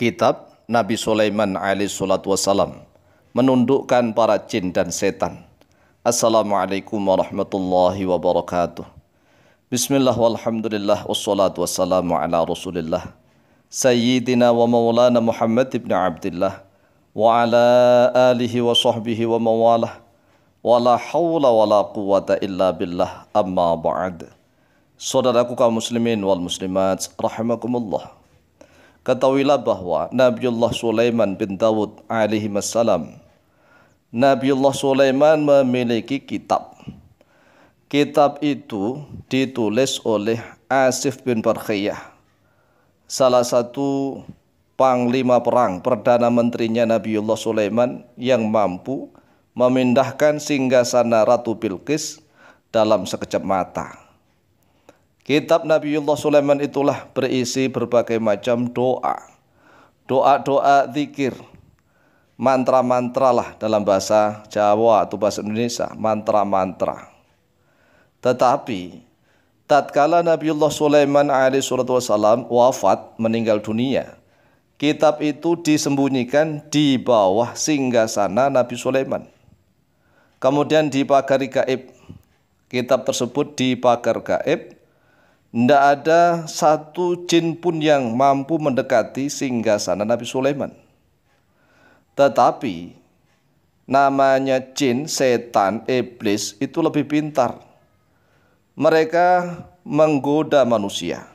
kitab Nabi Sulaiman alaihissalatu wassalam menundukkan para jin dan setan. Assalamualaikum warahmatullahi wabarakatuh. Bismillah walhamdulillah wassalatu wassalamu ala rasulillah. Sayyidina wa maulana Muhammad ibn Abdullah wa ala alihi wa sahbihi wa mawalah. Wa la hawla wa la quwata illa billah amma ba'd. Saudaraku kaum muslimin wal muslimat rahimakumullah. Ketahuilah bahwa Nabiullah Sulaiman bin Dawud alaihi wassalam Nabiullah Sulaiman memiliki kitab. Kitab itu ditulis oleh Asif bin Barkhiyah, salah satu panglima perang perdana menterinya Nabiullah Sulaiman yang mampu memindahkan singgasana Ratu Bilqis dalam sekejap mata. Kitab Nabiullah Sulaiman itulah berisi berbagai macam doa. Doa-doa zikir. Mantra-mantra lah dalam bahasa Jawa atau bahasa Indonesia. Mantra-mantra. Tetapi tatkala Nabiullah Sulaiman suratu wassalam wafat meninggal dunia, kitab itu disembunyikan di bawah singgasana Nabi Sulaiman. Kemudian dipagari gaib. Kitab tersebut dipagar gaib tidak ada satu jin pun yang mampu mendekati sana Nabi Sulaiman. Tetapi namanya jin, setan, iblis itu lebih pintar. Mereka menggoda manusia.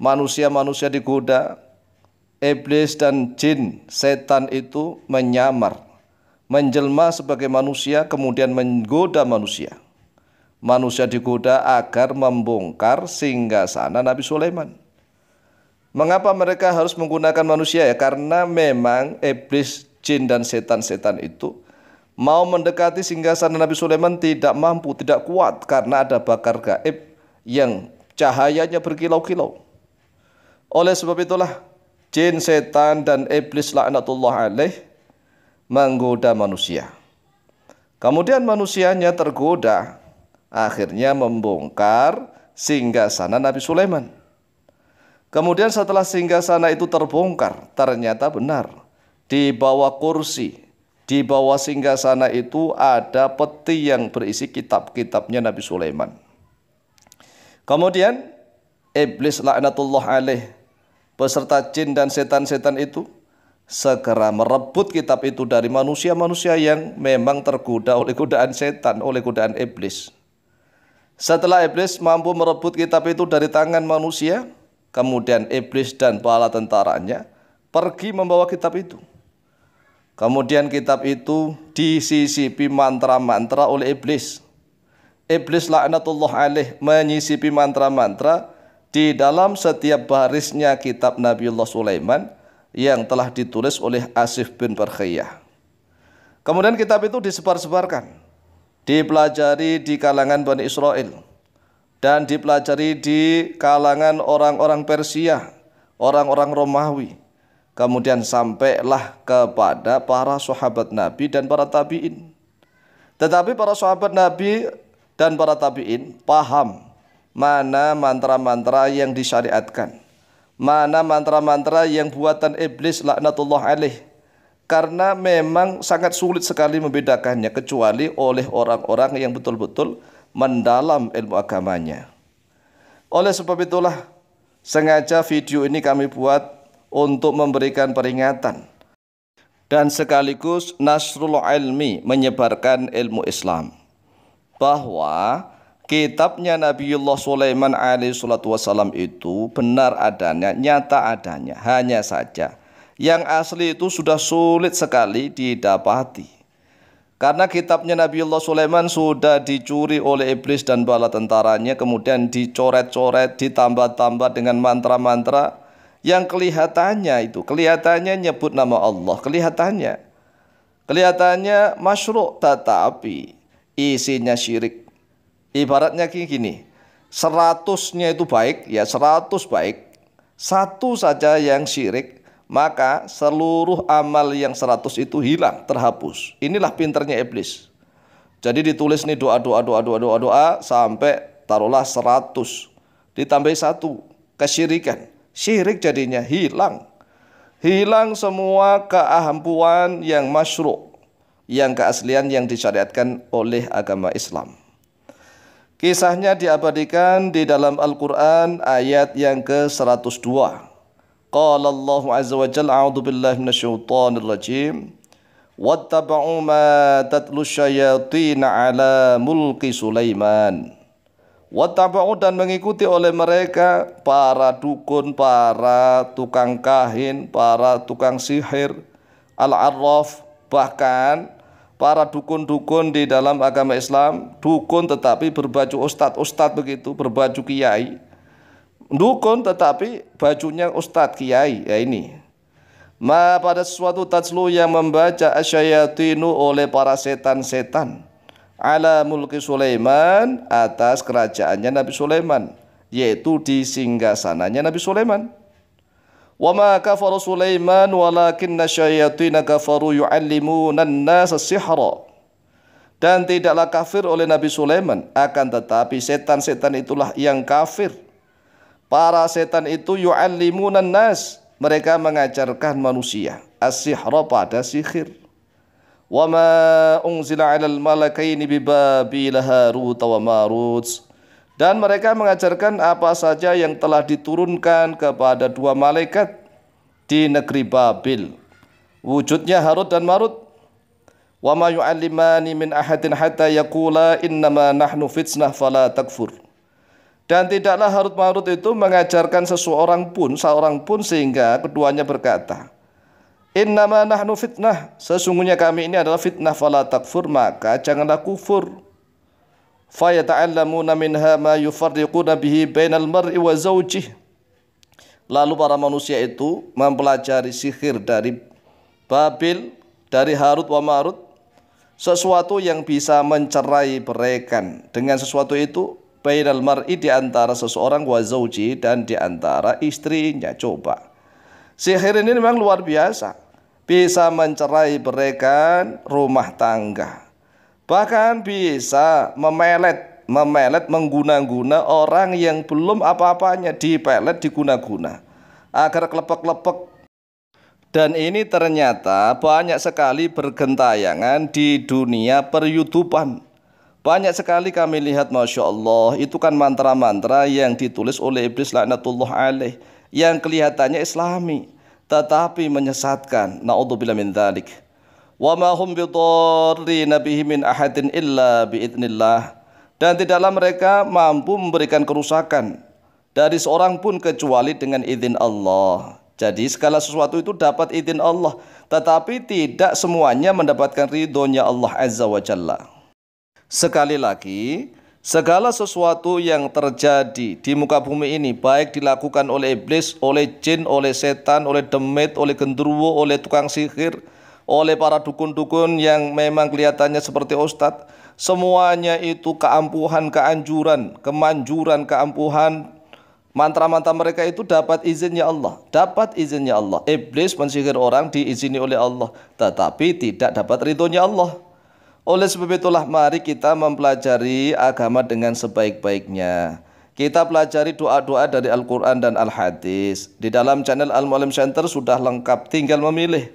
Manusia-manusia digoda. Iblis dan jin, setan itu menyamar, menjelma sebagai manusia kemudian menggoda manusia manusia digoda agar membongkar singgasana Nabi Sulaiman. Mengapa mereka harus menggunakan manusia ya? Karena memang iblis, jin dan setan-setan itu mau mendekati singgasana Nabi Sulaiman tidak mampu, tidak kuat karena ada bakar gaib yang cahayanya berkilau-kilau. Oleh sebab itulah jin, setan dan iblis laknatullah alaih menggoda manusia. Kemudian manusianya tergoda akhirnya membongkar singgasana Nabi Sulaiman. Kemudian setelah singgasana itu terbongkar, ternyata benar. Di bawah kursi, di bawah singgasana itu ada peti yang berisi kitab-kitabnya Nabi Sulaiman. Kemudian iblis laknatullah alaih beserta jin dan setan-setan itu segera merebut kitab itu dari manusia-manusia yang memang tergoda oleh godaan setan, oleh godaan iblis. Setelah iblis mampu merebut kitab itu dari tangan manusia, kemudian iblis dan bala tentaranya pergi membawa kitab itu. Kemudian kitab itu disisipi mantra-mantra oleh iblis. Iblis laknatullah alih menyisipi mantra-mantra di dalam setiap barisnya kitab Nabiullah Sulaiman yang telah ditulis oleh Asif bin Barkhiyah. Kemudian kitab itu disebar-sebarkan dipelajari di kalangan Bani Israel dan dipelajari di kalangan orang-orang Persia, orang-orang Romawi. Kemudian sampailah kepada para sahabat Nabi dan para tabi'in. Tetapi para sahabat Nabi dan para tabi'in paham mana mantra-mantra yang disyariatkan. Mana mantra-mantra yang buatan iblis laknatullah alaih karena memang sangat sulit sekali membedakannya kecuali oleh orang-orang yang betul-betul mendalam ilmu agamanya. Oleh sebab itulah sengaja video ini kami buat untuk memberikan peringatan dan sekaligus nasrul ilmi menyebarkan ilmu Islam bahwa kitabnya Nabiullah Sulaiman alaihi salatu wasalam itu benar adanya, nyata adanya, hanya saja yang asli itu sudah sulit sekali didapati. Karena kitabnya Nabi Allah Sulaiman sudah dicuri oleh iblis dan bala tentaranya, kemudian dicoret-coret, ditambah-tambah dengan mantra-mantra yang kelihatannya itu, kelihatannya nyebut nama Allah, kelihatannya. Kelihatannya masyruk tetapi isinya syirik. Ibaratnya kayak gini, seratusnya itu baik, ya seratus baik, satu saja yang syirik, maka seluruh amal yang 100 itu hilang, terhapus. Inilah pinternya iblis. Jadi ditulis nih doa doa doa doa doa doa sampai taruhlah 100 ditambah satu kesyirikan. Syirik jadinya hilang. Hilang semua keahampuan yang masyru' yang keaslian yang disyariatkan oleh agama Islam. Kisahnya diabadikan di dalam Al-Quran ayat yang ke-102. قال الله عز وجل أعوذ بالله من الشيطان الرجيم واتبعوا ما تتلو الشياطين على ملك سليمان واتبعوا dan mengikuti oleh mereka para dukun, para tukang kahin, para tukang sihir, al-arraf, bahkan para dukun-dukun di dalam agama Islam, dukun tetapi berbaju ustad ustad begitu, berbaju kiai, dukun tetapi bajunya ustadz kiai ya ini ma pada suatu tajlu yang membaca asyayatinu oleh para setan-setan ala mulki Sulaiman atas kerajaannya Nabi Sulaiman yaitu di singgasananya Nabi Sulaiman wa ma kafara Sulaiman walakinna syayatina kafaru yu'allimuna an-nasa sihra dan tidaklah kafir oleh Nabi Sulaiman akan tetapi setan-setan itulah yang kafir Para setan itu yu'allimunan nas. Mereka mengajarkan manusia. As-sihra pada sihir. Wa ma unzila 'alal malakaini bi Babil wa Marut. Dan mereka mengajarkan apa saja yang telah diturunkan kepada dua malaikat di negeri Babil. Wujudnya Harut dan Marut wa ma yu'allimani min ahadin hatta yaqula innama nahnu fitnah fala takfur dan tidaklah Harut Marut itu mengajarkan seseorang pun, seorang pun sehingga keduanya berkata, Innama nahnu fitnah, sesungguhnya kami ini adalah fitnah fala takfur, maka janganlah kufur. Faya ta'allamuna minha ma yufarriquna bihi bainal mar'i wa zawjih. Lalu para manusia itu mempelajari sihir dari Babil, dari Harut wa Marut, sesuatu yang bisa mencerai berikan. Dengan sesuatu itu bainal mar'i di antara seseorang wa zauji dan di antara istrinya coba sihir ini memang luar biasa bisa mencerai berikan rumah tangga bahkan bisa memelet memelet mengguna-guna orang yang belum apa-apanya dipelet diguna-guna agar kelepek-kelepek dan ini ternyata banyak sekali bergentayangan di dunia peryutuban banyak sekali kami lihat Masya Allah Itu kan mantra-mantra yang ditulis oleh Iblis Laknatullah Alaih Yang kelihatannya islami Tetapi menyesatkan Na'udzubillah min dhalik Wa ma hum bidarrina min ahadin illa biidnillah Dan tidaklah mereka mampu memberikan kerusakan Dari seorang pun kecuali dengan izin Allah jadi segala sesuatu itu dapat izin Allah Tetapi tidak semuanya mendapatkan ridhonya Allah Azza wa Jalla Sekali lagi, segala sesuatu yang terjadi di muka bumi ini baik dilakukan oleh iblis, oleh jin, oleh setan, oleh demit, oleh genderuwo, oleh tukang sihir, oleh para dukun-dukun yang memang kelihatannya seperti ustadz, semuanya itu keampuhan, keanjuran, kemanjuran, keampuhan, Mantra-mantra mereka itu dapat izinnya Allah, dapat izinnya Allah. Iblis mensihir orang diizini oleh Allah, tetapi tidak dapat ridhonya Allah. Oleh sebab itulah mari kita mempelajari agama dengan sebaik-baiknya. Kita pelajari doa-doa dari Al-Quran dan Al-Hadis. Di dalam channel Al-Mu'alim Center sudah lengkap, tinggal memilih.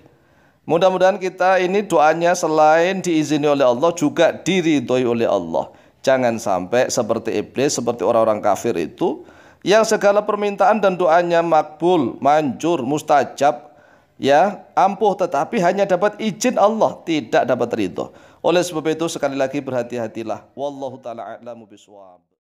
Mudah-mudahan kita ini doanya selain diizini oleh Allah juga diridhoi oleh Allah. Jangan sampai seperti iblis, seperti orang-orang kafir itu yang segala permintaan dan doanya makbul, manjur, mustajab, ya ampuh tetapi hanya dapat izin Allah, tidak dapat ridho. Oleh sebab itu sekali lagi berhati-hatilah. Wallahu taala a'lamu biswab.